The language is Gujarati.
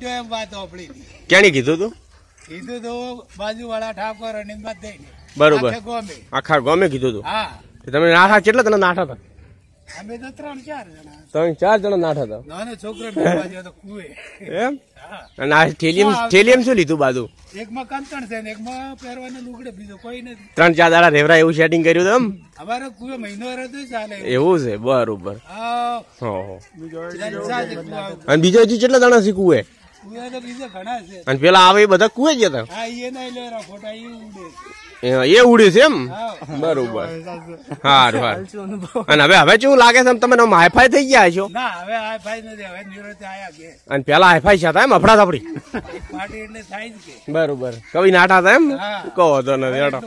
ક્યાંની કીધું તું કીધું તું બાજુવાળા ઠાકોર બરોબર આખા ગોમે કીધું તું તમે નાઠા કેટલા તને નાઠા હતા ત્રણ ચાર દાડા રેવરા એવું સેટિંગ કર્યું ચાલે એવું છે બરોબર અને બીજા હજી કેટલા દાણા છે કુએ અને પેલા આવે એ બધા કુએ ગયા હતા એ ઉડે છે એમ બરોબર સારું હારું અને હવે હવે શું લાગે છે તમે હાઈફાઈ થઈ ગયા છો અને પેલા હાઈફાઈ છે એમ અફડા થાપડી બરોબર કવિ નાટા હતા એમ કહો તો નથી